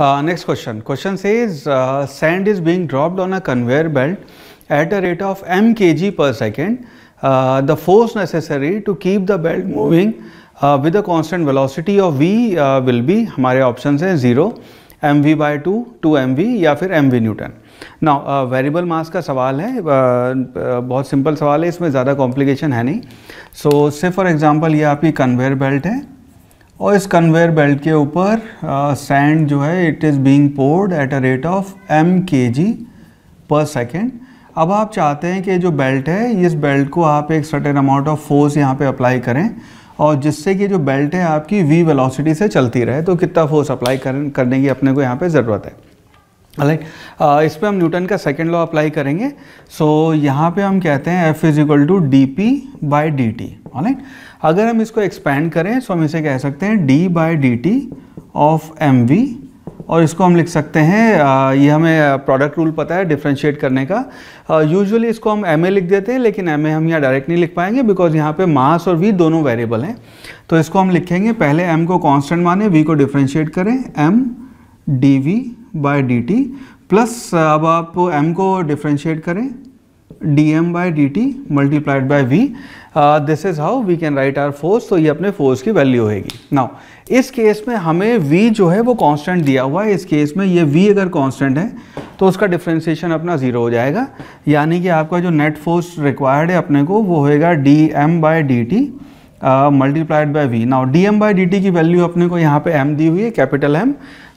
next question question से is sand is being dropped on a conveyor belt at a rate of M K G पर second the force necessary to keep the belt moving with a constant velocity of V will be हमारे ऑप्शन हैं zero M V by two two M V या फिर M V newton ना variable mass का सवाल है uh, uh बहुत सिंपल सवाल है इसमें ज़्यादा कॉम्प्लिकेशन है नहीं सो सिर्फ फॉर एग्जाम्पल ये आपकी कन्वेयर बेल्ट है और इस कन्वेयर बेल्ट के ऊपर सैंड जो है it is being poured at a rate of M K G पर सेकेंड अब आप चाहते हैं कि जो बेल्ट है इस बेल्ट को आप एक सर्टेन अमाउंट ऑफ फोर्स यहाँ पे अप्लाई करें और जिससे कि जो बेल्ट है आपकी वी वेलोसिटी से चलती रहे तो कितना फोर्स अप्लाई करने की अपने को यहाँ पे ज़रूरत है राइट uh, इस पर हम न्यूटन का सेकेंड लॉ अप्लाई करेंगे सो so, यहाँ पे हम कहते हैं F is equal to D P by D T right अगर हम इसको एक्सपेंड करें सो so हम इसे कह सकते हैं D by D T of M V और इसको हम लिख सकते हैं uh, ये हमें प्रोडक्ट uh, रूल पता है डिफ्रेंशिएट करने का यूजुअली इसको हम एम ए लिख देते हैं लेकिन एम ए हम यहाँ डायरेक्ट नहीं लिख पाएंगे बिकॉज यहाँ पे मास और वी दोनों वेरिएबल हैं तो इसको हम लिखेंगे पहले एम को कांस्टेंट माने वी को डिफ्रेंशिएट करें M D V by D T plus अब आप एम को डिफ्रेंशिएट करें D M by D T multiplied by V this is how we can write our force तो ये अपने फोर्स की वैल्यू होगी नाउ इस केस में हमें वी जो है वो कांस्टेंट दिया हुआ है इस केस में ये वी अगर कांस्टेंट है तो उसका डिफ्रेंशिएशन अपना ज़ीरो हो जाएगा यानी कि आपका जो नेट फोर्स रिक्वायर्ड है अपने को वो होएगा D M by D T multiplied by V now M by D की वैल्यू अपने को यहाँ पे एम दी हुई है कैपिटल एम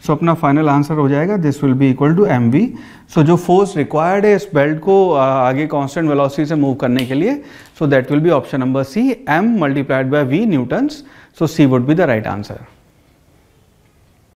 सो अपना फाइनल आंसर हो जाएगा this will be equal to M V so जो फोर्स रिक्वायर्ड है इस बेल्ट को uh, आगे कॉन्स्टेंट वेलोसिटी से मूव करने के लिए so that will be option number C M multiplied by V newtons so C would be the right answer